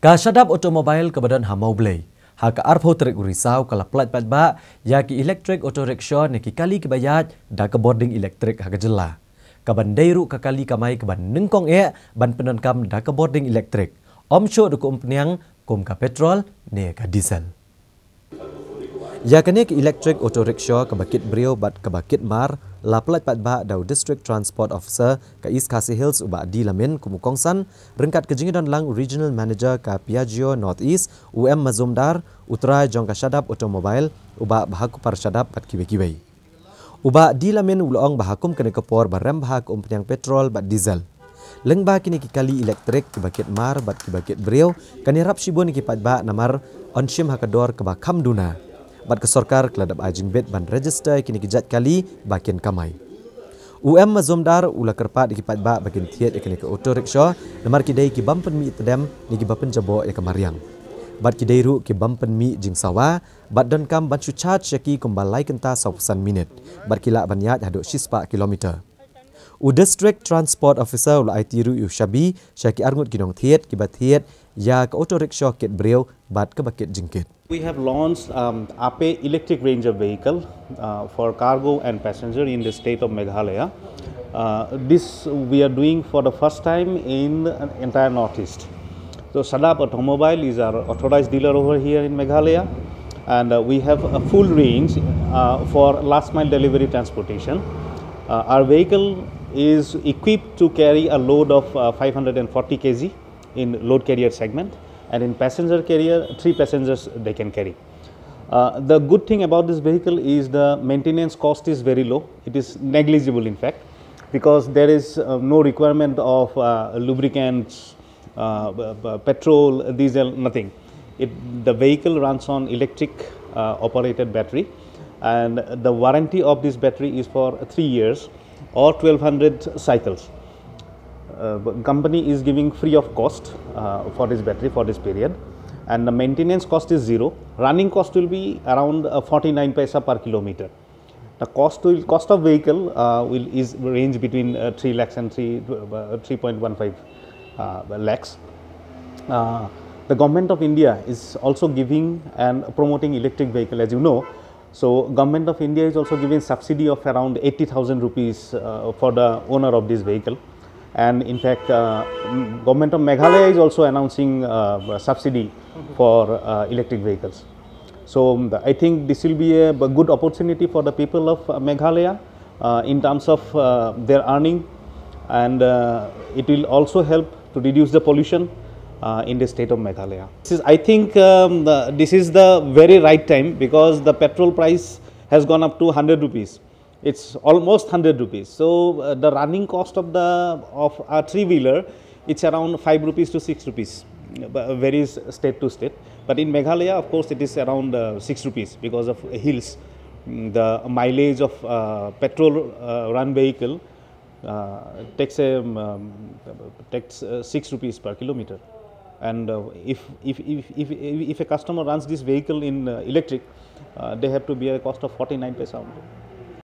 Ka sadap automobile ke badan hamau belai. Ha ka arpo terik risau kala plat pat ba ya ki electric auto rickshaw ne ki kali ke bayat da ke boarding electric ha ke jela. Ka bandai ru ka kali ka mai ke ban nengkong e ban penankam da ke boarding electric. Om sho du kum peniang kum ka petrol ne ka diesel. Yakinik electric auto rickshaw kebakit brio bat kebakit mar la plat pat ba dau district transport officer ke East Kasi Hills uba di lamin kumukongsan ringkat kejingi don lang regional manager ke Piaggio North East UM Mazumdar utara jong ka shadap automobile uba bahaku par shadap bat kiwe kiwe. Uba di lamin uloong bahakum kena kepor barem bahak umpenyang petrol bat diesel. Leng ba kini kali elektrik kebakit mar bat kebakit brio kani rap shibun kipat ba namar onshim hakador kebakam duna. duna bat ke sorkar kladab ajing bet ban register kini kejat kali bakin kamai. UM Mazumdar ula kerpat di kipat ba bakin tiat ikan ke auto rickshaw lemar kidai ki bampen mi tedem ni ki bampen jabo ya ke mariang. Bat kidai ru ki bampen mi jing sawa bat don kam charge ya ki kumbalai kenta sausan minit. Bat kilak banyak haduk shispa kilometer. U District Transport Officer la Tiru U Shabi Shaki Arngut Kinong Thiet Kibat Thiet Ya Ka Auto Rickshaw Ket Bat Ka Baket We have launched um, APE electric range of vehicle uh, for cargo and passenger in the state of Meghalaya. Uh, this we are doing for the first time in entire Northeast. So Sadap Automobile is our authorized dealer over here in Meghalaya and uh, we have a full range uh, for last mile delivery transportation. Uh, our vehicle is equipped to carry a load of uh, 540 kg in load carrier segment and in passenger carrier 3 passengers they can carry. Uh, the good thing about this vehicle is the maintenance cost is very low, it is negligible in fact because there is uh, no requirement of uh, lubricants, uh, petrol, diesel, nothing. It, the vehicle runs on electric uh, operated battery and the warranty of this battery is for 3 years or 1200 cycles. Uh, company is giving free of cost uh, for this battery for this period and the maintenance cost is zero. Running cost will be around uh, 49 paisa per kilometer. The cost will cost of vehicle uh, will is range between uh, 3 lakhs and 3 3.15 lakhs. the government of India is also giving and promoting electric vehicle as you know so government of India is also giving subsidy of around 80,000 rupees uh, for the owner of this vehicle. And in fact, uh, government of Meghalaya is also announcing uh, subsidy for uh, electric vehicles. So um, I think this will be a good opportunity for the people of uh, Meghalaya uh, in terms of their earning and it will also help to reduce the pollution uh, in the state of Meghalaya. This is, I think um, the, this is the very right time because the petrol price has gone up to 100 rupees. It's almost 100 rupees. So uh, the running cost of the of a three wheeler, it's around 5 rupees to 6 rupees varies state to state. But in Meghalaya, of course, it is around uh, 6 rupees because of hills. Mm, the mileage of uh, petrol uh, run vehicle uh, takes, a, um, takes uh, 6 rupees per kilometer and uh, if, if, if, if, if a customer runs this vehicle in uh, electric, uh, they have to bear a cost of 49 percent.